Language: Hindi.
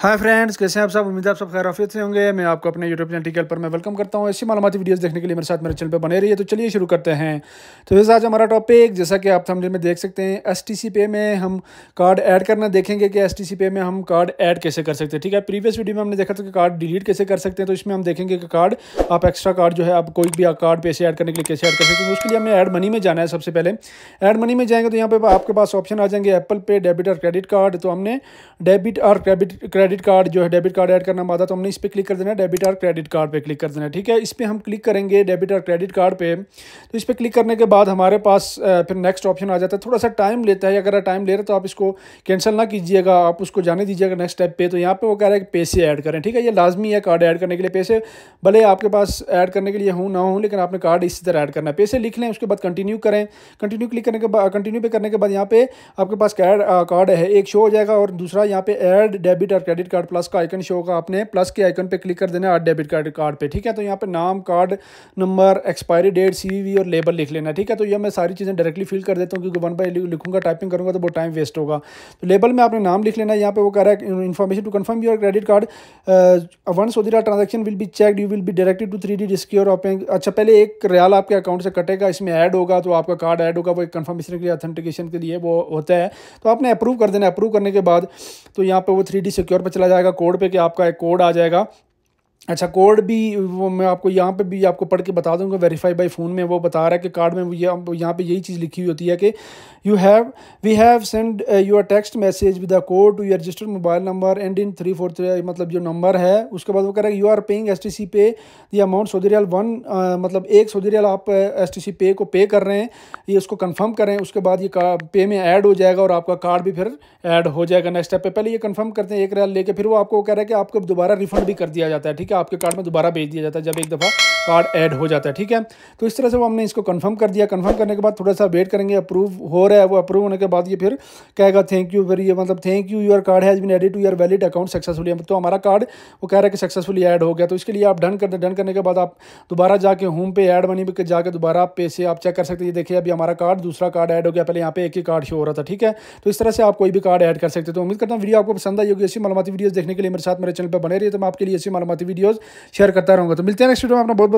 हाय फ्रेंड्स कैसे हैं आप सब उम्मीद है आप सब आफियत से होंगे मैं आपको अपने यूट्यूब चैनल टिकल पर मैं वेलकम करता हूं ऐसी मालूमती वीडियोस देखने के लिए मेरे साथ मेरे चैनल पर बने रहिए तो चलिए शुरू करते हैं तो वैसे आज हमारा टॉपिक जैसा कि आप समझे में देख सकते हैं एस टी पे में हम कार्ड ऐड करना देखेंगे कि एस टी पे में हम कार्ड ऐड कैसे कर सकते हैं ठीक है प्रीवियस वीडियो में हमने देखा था कि कार्ड डिलीट कैसे कर सकते हैं तो इसमें हम देखेंगे कि कार्ड आप एक्स्ट्रा कार्ड जो है आप कोई भी कार्ड पैसे ऐड करने के लिए कैसे ऐड कर सकते हैं तो उसके लिए हमें ऐड मनी में जाना है सबसे पहले ऐड मनी में जाएंगे तो यहाँ पर आपके पास ऑप्शन आ जाएंगे एप्पल पे डेबिट और क्रेडिट कार्ड तो हमने डेबिट और क्रेडिट क्रेडिट कार्ड जो है डेबिट कार्ड ऐड करना माता तो हमने इस पर क्लिक कर देना है डेबिट और क्रेडिट कार्ड पे क्लिक कर देना है ठीक है इस पर हम क्लिक करेंगे डेबिट और क्रेडिट कार्ड पे तो इस पर क्लिक करने के बाद हमारे पास फिर नेक्स्ट ऑप्शन आ जाता है थोड़ा सा टाइम लेता है अगर टाइम ले रहे तो आप इसको कैंसिल ना कीजिएगा आप उसको जाने दीजिएगा नेक्स्ट स्टेप पर तो यहाँ पर वो कह रहा है कि पैसे ऐड करें ठीक है ये लाजमी है कार्ड ऐड करने के लिए पैसे भले आपके पास ऐड करने के लिए हूँ ना हूँ लेकिन आपने कार्ड इसी तरह ऐड करना है पैसे लिख लें उसके बाद कंटिन्यू करें कंटिन्यू क्लिक करने के बाद कंटिन्यू पे करने के बाद यहाँ पे आपके पास कार्ड है एक शो हो जाएगा और दूसरा यहाँ पे ऐड डेबिट और क्रेडिट क्रेडिट कार्ड प्लस का आइकन शो होगा आपने प्लस के आइकन पे क्लिक कर देना है डेबिट कार्ड कार्ड पे ठीक है तो यहाँ पे नाम card number expiry date CVV और लेबल लिख लेना ठीक है तो ये मैं सारी चीज़ें डायरेक्टली फिल कर देता हूँ क्योंकि वन बाई लिखूंगा टाइपिंग करूँगा तो बहुत टाइम वेस्ट होगा तो लेबल में आपने नाम लिख लेना है यहाँ पर वो कह रहा है information to confirm your credit card one दिरा transaction will be check you will be directed to three D secure और अच्छा पहले एक रियाल आपके अकाउंट से कटेगा इसमें ऐड होगा तो आपका कार्ड ऐड होगा वो एक कन्फर्मेशन के लिए ऑथेंटिकेशन के लिए वो होता है तो आपने अप्रूव कर देना अप्रूव करने के बाद तो यहाँ पर वो थ्री सिक्योर पर चला जाएगा कोड पे कि आपका एक कोड आ जाएगा अच्छा कोड भी वो मैं आपको यहाँ पे भी आपको पढ़ के बता दूँगा वेरीफाई बाई फ़ोन में वो बता रहा है कि कार्ड में वो यहाँ पे यही चीज़ लिखी हुई होती है कि you have we have send your text message with a code to your registered mobile number and in three four three मतलब जो नंबर है उसके बाद वो कह रहा है you are paying S T C pay the amount Saudi riyal one मतलब एक सऊदी रियाल आप एस टी सी पे को पे कर रहे हैं ये उसको कन्फर्म करें उसके बाद ये पे में ऐड हो जाएगा और आपका कार्ड भी फिर ऐड हो जाएगा नेक्स्ट स्टेप पर पहले ये कन्फर्म करते हैं एक रियाल लेके फिर वो आपको कह रहा है कि आपको दोबारा रिफंड भी कर दिया जाता है ठीक है आपके कार्ड में दोबारा भेज दिया जाता है जब एक दफ़ा कार्ड ऐड हो जाता है ठीक है तो इस तरह से वो हमने इसको कंफर्म कर दिया कंफर्म करने के बाद थोड़ा सा वेट करेंगे अप्रूव हो रहा है वो अप्रूव होने के बाद ये फिर कहेगा थैंक यू फिर ये मतलब thank you your card has been added to your valid account successfully तो हमारा कार्ड वो कह रहा है कि सक्सेसफुली ऐड हो गया तो इसके लिए आप डन कर डन करने के बाद आप दोबारा जाके होम पे ऐड मनी पर जाकर दोबारा पैसे आप चेक कर सकते हैं देखिए अभी हमारा कार्ड दूसरा कार्ड ऐड हो गया पहले यहाँ पे एक ही कार्ड शो हो रहा था ठीक है तो इस तरह से आप कोई भी कार्ड ऐड कर सकते तो उम्मीद करता हूँ वीडियो आपको पसंद आई होगी ऐसी मालूमती वीडियोज़ देखने के लिए मेरे साथ मेरे चैनल पर बने रही तो मैं आपके लिए ऐसी मालूमती वीडियोज़ शेयर करता रहूँगा तो मिलते हैं नेक्स्ट वीडियो में अपना बहुत